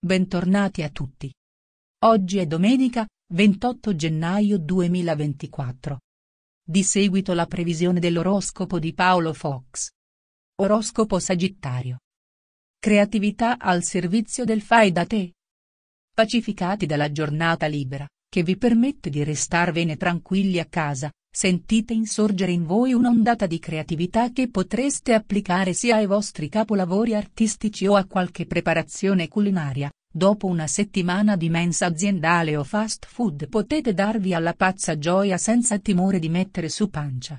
Bentornati a tutti. Oggi è domenica, 28 gennaio 2024. Di seguito la previsione dell'oroscopo di Paolo Fox. Oroscopo Sagittario. Creatività al servizio del fai da te. Pacificati dalla giornata libera, che vi permette di restarvene tranquilli a casa, sentite insorgere in voi un'ondata di creatività che potreste applicare sia ai vostri capolavori artistici o a qualche preparazione culinaria. Dopo una settimana di mensa aziendale o fast food potete darvi alla pazza gioia senza timore di mettere su pancia.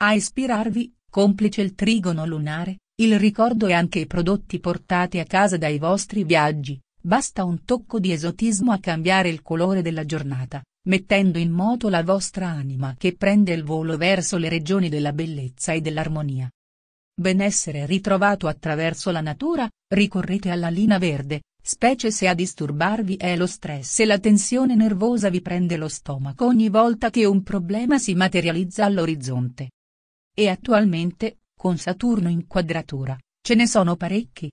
A ispirarvi, complice il trigono lunare, il ricordo e anche i prodotti portati a casa dai vostri viaggi, basta un tocco di esotismo a cambiare il colore della giornata mettendo in moto la vostra anima che prende il volo verso le regioni della bellezza e dell'armonia. Benessere ritrovato attraverso la natura, ricorrete alla lina verde, specie se a disturbarvi è lo stress e la tensione nervosa vi prende lo stomaco ogni volta che un problema si materializza all'orizzonte. E attualmente, con Saturno in quadratura, ce ne sono parecchi.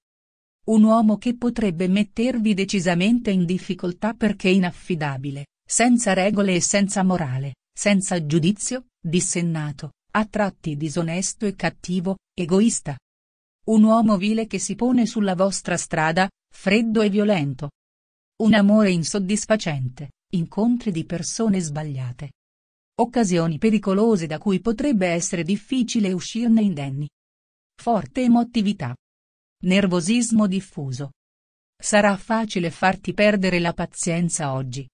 Un uomo che potrebbe mettervi decisamente in difficoltà perché inaffidabile, senza regole e senza morale, senza giudizio, dissennato, a tratti disonesto e cattivo, egoista. Un uomo vile che si pone sulla vostra strada, freddo e violento. Un amore insoddisfacente, incontri di persone sbagliate. Occasioni pericolose da cui potrebbe essere difficile uscirne indenni. Forte emotività. Nervosismo diffuso. Sarà facile farti perdere la pazienza oggi,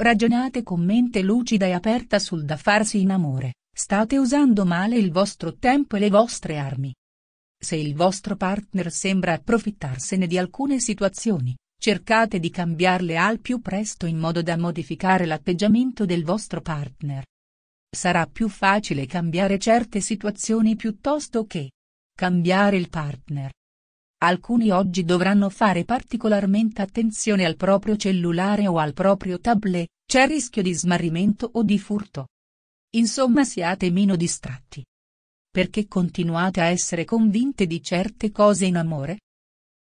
Ragionate con mente lucida e aperta sul da farsi in amore, state usando male il vostro tempo e le vostre armi. Se il vostro partner sembra approfittarsene di alcune situazioni, cercate di cambiarle al più presto in modo da modificare l'atteggiamento del vostro partner. Sarà più facile cambiare certe situazioni piuttosto che cambiare il partner. Alcuni oggi dovranno fare particolarmente attenzione al proprio cellulare o al proprio tablet, c'è rischio di smarrimento o di furto. Insomma siate meno distratti. Perché continuate a essere convinte di certe cose in amore?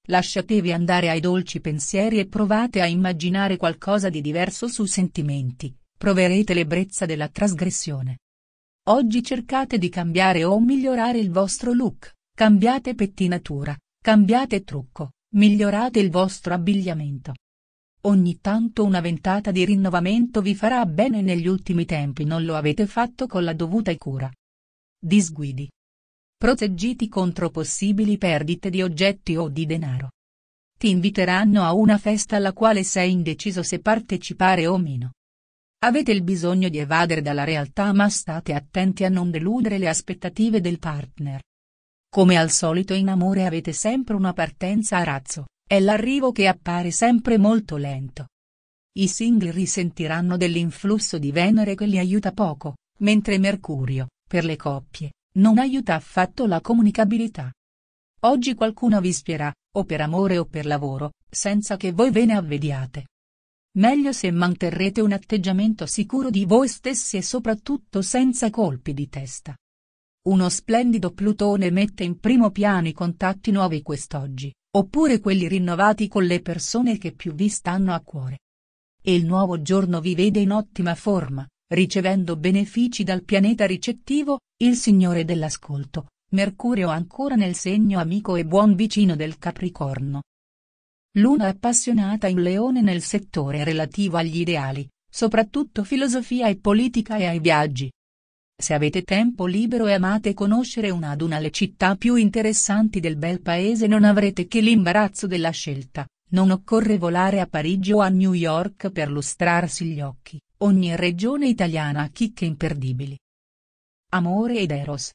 Lasciatevi andare ai dolci pensieri e provate a immaginare qualcosa di diverso sui sentimenti, proverete l'ebbrezza della trasgressione. Oggi cercate di cambiare o migliorare il vostro look, cambiate pettinatura, Cambiate trucco, migliorate il vostro abbigliamento. Ogni tanto una ventata di rinnovamento vi farà bene negli ultimi tempi non lo avete fatto con la dovuta cura. Disguidi. Proteggiti contro possibili perdite di oggetti o di denaro. Ti inviteranno a una festa alla quale sei indeciso se partecipare o meno. Avete il bisogno di evadere dalla realtà ma state attenti a non deludere le aspettative del partner. Come al solito in amore avete sempre una partenza a razzo, è l'arrivo che appare sempre molto lento. I singoli risentiranno dell'influsso di Venere che li aiuta poco, mentre Mercurio, per le coppie, non aiuta affatto la comunicabilità. Oggi qualcuno vi spierà, o per amore o per lavoro, senza che voi ve ne avvediate. Meglio se manterrete un atteggiamento sicuro di voi stessi e soprattutto senza colpi di testa. Uno splendido Plutone mette in primo piano i contatti nuovi quest'oggi, oppure quelli rinnovati con le persone che più vi stanno a cuore. E il nuovo giorno vi vede in ottima forma, ricevendo benefici dal pianeta ricettivo, il signore dell'ascolto, Mercurio ancora nel segno amico e buon vicino del Capricorno. Luna appassionata in leone nel settore relativo agli ideali, soprattutto filosofia e politica e ai viaggi, se avete tempo libero e amate conoscere una ad una le città più interessanti del bel paese non avrete che l'imbarazzo della scelta, non occorre volare a Parigi o a New York per lustrarsi gli occhi, ogni regione italiana ha chicche imperdibili. Amore ed Eros.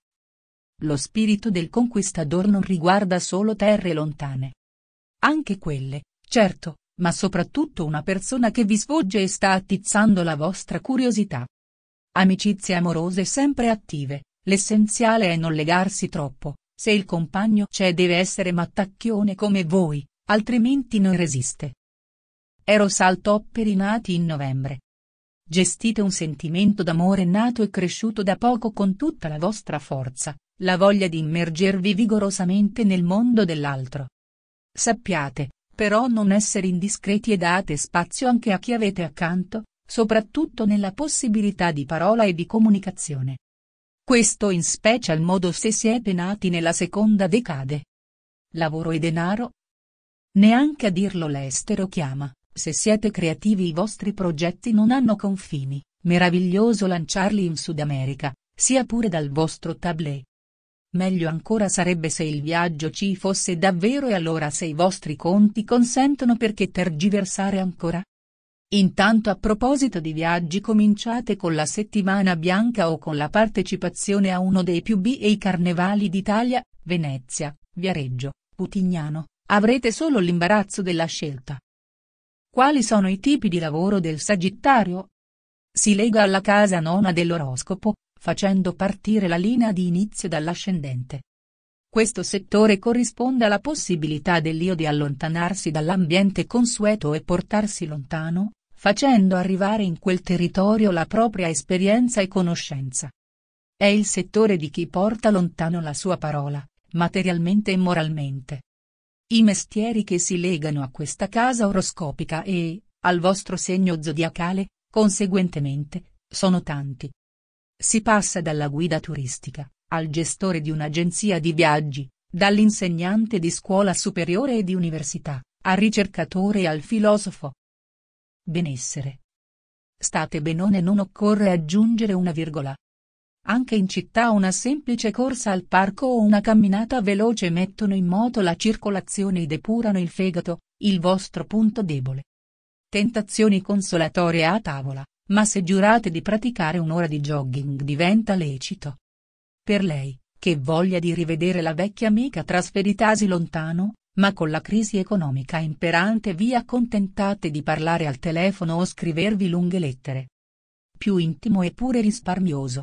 Lo spirito del conquistador non riguarda solo terre lontane. Anche quelle, certo, ma soprattutto una persona che vi sfoggia e sta attizzando la vostra curiosità. Amicizie amorose sempre attive, l'essenziale è non legarsi troppo, se il compagno c'è deve essere mattacchione come voi, altrimenti non resiste. Eros al topperi nati in novembre. Gestite un sentimento d'amore nato e cresciuto da poco con tutta la vostra forza, la voglia di immergervi vigorosamente nel mondo dell'altro. Sappiate, però non essere indiscreti e date spazio anche a chi avete accanto, soprattutto nella possibilità di parola e di comunicazione. Questo in special modo se siete nati nella seconda decade. Lavoro e denaro? Neanche a dirlo l'estero chiama, se siete creativi i vostri progetti non hanno confini, meraviglioso lanciarli in Sud America, sia pure dal vostro tablet. Meglio ancora sarebbe se il viaggio ci fosse davvero e allora se i vostri conti consentono perché tergiversare ancora? Intanto a proposito di viaggi cominciate con la settimana bianca o con la partecipazione a uno dei più bei carnevali d'Italia, Venezia, Viareggio, Putignano, avrete solo l'imbarazzo della scelta. Quali sono i tipi di lavoro del Sagittario? Si lega alla casa nona dell'oroscopo, facendo partire la linea di inizio dall'ascendente. Questo settore corrisponde alla possibilità dell'io di allontanarsi dall'ambiente consueto e portarsi lontano, facendo arrivare in quel territorio la propria esperienza e conoscenza. È il settore di chi porta lontano la sua parola, materialmente e moralmente. I mestieri che si legano a questa casa oroscopica e, al vostro segno zodiacale, conseguentemente, sono tanti. Si passa dalla guida turistica, al gestore di un'agenzia di viaggi, dall'insegnante di scuola superiore e di università, al ricercatore e al filosofo benessere. State benone non occorre aggiungere una virgola. Anche in città una semplice corsa al parco o una camminata veloce mettono in moto la circolazione e depurano il fegato, il vostro punto debole. Tentazioni consolatorie a tavola, ma se giurate di praticare un'ora di jogging diventa lecito. Per lei, che voglia di rivedere la vecchia amica trasferitasi lontano, ma con la crisi economica imperante vi accontentate di parlare al telefono o scrivervi lunghe lettere. Più intimo e pure risparmioso.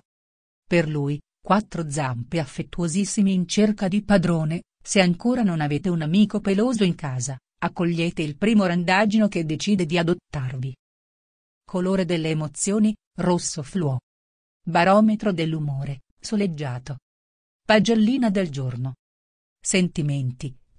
Per lui, quattro zampe affettuosissime in cerca di padrone, se ancora non avete un amico peloso in casa, accogliete il primo randagino che decide di adottarvi. Colore delle emozioni, rosso fluo. Barometro dell'umore, soleggiato. Pagellina del giorno. Sentimenti,